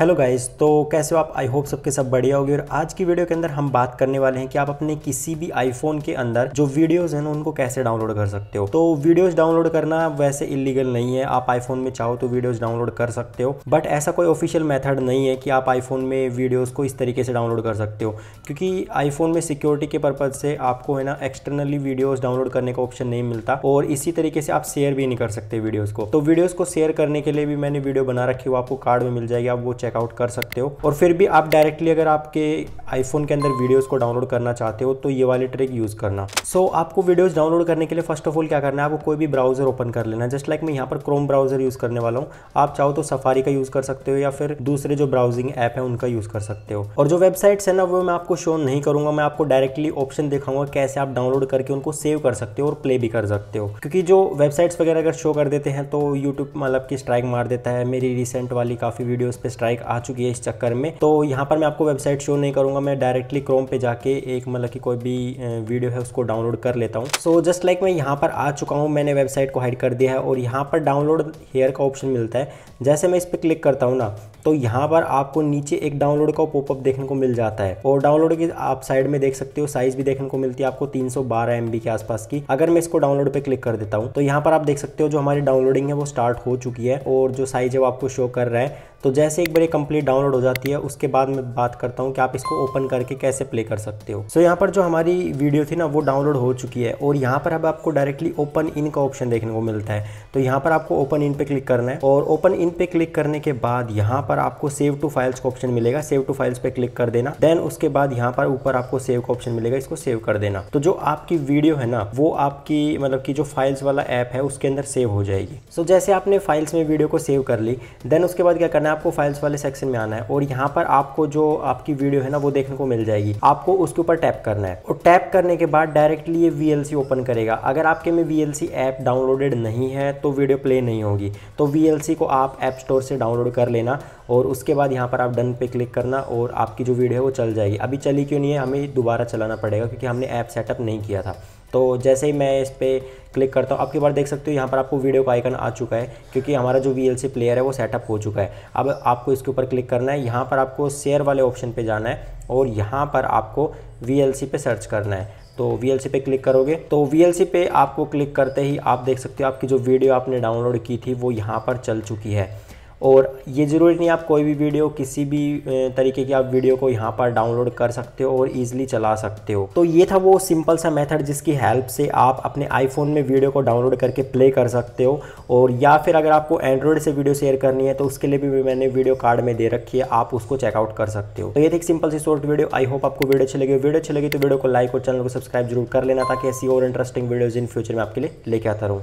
hello guys तो कैसे हो आप आई होप सबके सब बढ़िया होगी और आज की वीडियो के अंदर हम बात करने वाले हैं कि आप अपने किसी भी आईफोन के अंदर जो वीडियोस हैं उनको कैसे डाउनलोड कर सकते हो तो वीडियोस डाउनलोड करना वैसे इलीगल नहीं है आप आईफोन में चाहो तो वीडियोस डाउनलोड कर सकते हो बट ऐसा कोई ऑफिशियल मेथड नहीं है कि आप आईफोन में वीडियोज़ को इस तरीके से डाउनलोड कर सकते हो क्योंकि आईफोन में सिक्योरिटी के पर्पज़ से आपको है ना एक्सटर्नली वीडियोज़ डाउनलोड करने का ऑप्शन नहीं मिलता और इसी तरीके से आप शेयर भी नहीं कर सकते वीडियोज़ को तो वीडियोज़ को शेयर करने के लिए भी मैंने वीडियो बना रखी हो आपको कार्ड में मिल जाएगी आप वो चेक चेकआउट कर सकते हो और फिर भी आप डायरेक्टली अगर आपके आईफोन के अंदर वीडियोस को डाउनलोड करना चाहते हो तो ये वाली ट्रिक यूज़ करना सो so, आपको वीडियोस डाउनलोड करने के लिए फर्स्ट ऑफ ऑल क्या करना है आपको कोई भी ब्राउजर ओपन कर लेना जस्ट लाइक मैं यहाँ पर क्रोम ब्राउजर यूज़ करने वाला हूँ आप चाहो तो सफारी का यूज़ कर सकते हो या फिर दूसरे जो ब्राउजिंग ऐप है उनका यूज़ कर सकते हो और जो वेबसाइट्स है ना वो मैं आपको शो नहीं करूंगा मैं आपको डायरेक्टली ऑप्शन दिखाऊंगा कैसे आप डाउनलोड करके उनको सेव कर सकते हो और प्ले भी कर सकते हो क्योंकि जो वेबसाइट्स वगैरह अगर शो कर देते हैं तो यूट्यूब मतलब की स्ट्राइक मार देता है मेरी रिसेंट वाली काफ़ी वीडियोज़ पे स्ट्राइक टेक आ चुकी है इस चक्कर में तो यहाँ पर मैं आपको वेबसाइट शो नहीं करूँगा मैं डायरेक्टली क्रोम पे जाके एक मतलब कि कोई भी वीडियो है उसको डाउनलोड कर लेता हूँ सो जस्ट लाइक मैं यहाँ पर आ चुका हूँ मैंने वेबसाइट को हाइड कर दिया है और यहाँ पर डाउनलोड हेयर का ऑप्शन मिलता है जैसे मैं इस पर क्लिक करता हूँ ना तो यहाँ पर आपको नीचे एक डाउनलोड का पॉपअप देखने को मिल जाता है और डाउनलोड की आप साइड में देख सकते हो साइज भी देखने को मिलती है आपको 312 सौ के आसपास की अगर मैं इसको डाउनलोड पे क्लिक कर देता हूँ तो यहाँ पर आप देख सकते हो जो हमारी डाउनलोडिंग है वो स्टार्ट हो चुकी है और जो साइज है वो आपको शो कर रहा है तो जैसे एक बार ये कंप्लीट डाउनलोड हो जाती है उसके बाद मैं बात करता हूँ कि आप इसको ओपन करके कैसे प्ले कर सकते हो सो so, यहाँ पर जो हमारी वीडियो थी ना वो डाउनलोड हो चुकी है और यहाँ पर अब आपको डायरेक्टली ओपन इन का ऑप्शन देखने को मिलता है तो यहाँ पर आपको ओपन इन पे क्लिक करना है और ओपन इन पे क्लिक करने के बाद यहाँ पर आपको सेव टू फाइल्स का ऑप्शन मिलेगा सेव टू फाइल्स पे क्लिक कर देना देन उसके बाद यहाँ पर ऊपर आपको सेव का ऑप्शन मिलेगा इसको सेव कर देना तो जो आपकी वीडियो है ना वो आपकी मतलब की जो फाइल्स वाला ऐप है उसके अंदर सेव हो जाएगी सो so, जैसे आपने फाइल्स में वीडियो को सेव कर ली देन उसके बाद क्या करना आपको फाइल्स वाले सेक्शन में आना है और यहाँ पर आपको जो आपकी वीडियो है ना वो देखने को मिल जाएगी आपको उसके ऊपर टैप करना है और टैप करने के बाद डायरेक्टली ये वी ओपन करेगा अगर आपके में वी ऐप डाउनलोडेड नहीं है तो वीडियो प्ले नहीं होगी तो वी को आप ऐप स्टोर से डाउनलोड कर लेना और उसके बाद यहाँ पर आप डन पे क्लिक करना और आपकी जो वीडियो है वो चल जाएगी अभी चली क्यों नहीं है हमें दोबारा चलाना पड़ेगा क्योंकि हमने ऐप सेटअप नहीं किया था तो जैसे ही मैं इस पर क्लिक करता हूँ आपकी बार देख सकते हो यहाँ पर आपको वीडियो का आइकन आ चुका है क्योंकि हमारा जो वी प्लेयर है वो सेटअप हो चुका है अब आपको इसके ऊपर क्लिक करना है यहाँ पर आपको शेयर वाले ऑप्शन पर जाना है और यहाँ पर आपको वी पे सर्च करना है तो वी पे क्लिक करोगे तो वी पे आपको क्लिक करते ही आप देख सकते हो आपकी जो वीडियो आपने डाउनलोड की थी वो यहाँ पर चल चुकी है और ये ज़रूरी नहीं आप कोई भी वीडियो किसी भी तरीके की आप वीडियो को यहाँ पर डाउनलोड कर सकते हो और ईजिली चला सकते हो तो ये था वो सिंपल सा मेथड जिसकी हेल्प से आप अपने आईफोन में वीडियो को डाउनलोड करके प्ले कर सकते हो और या फिर अगर आपको एंड्रॉयड से वीडियो शेयर करनी है तो उसके लिए भी मैंने वीडियो कार्ड में दे रखी है आप उसको चेकआउट कर सकते हो तो ये थी एक सिंपल सी शॉर्ट वीडियो आई होप आपको वीडियो अच्छी लगी वीडियो अच्छी लगी तो वीडियो को लाइक और चैनल को सब्सक्राइब जरूर कर लेना ताकि ऐसी और इंटरेस्टिंग वीडियोज़ इन फ्यूचर में आपके लिए लेके आता रहूँ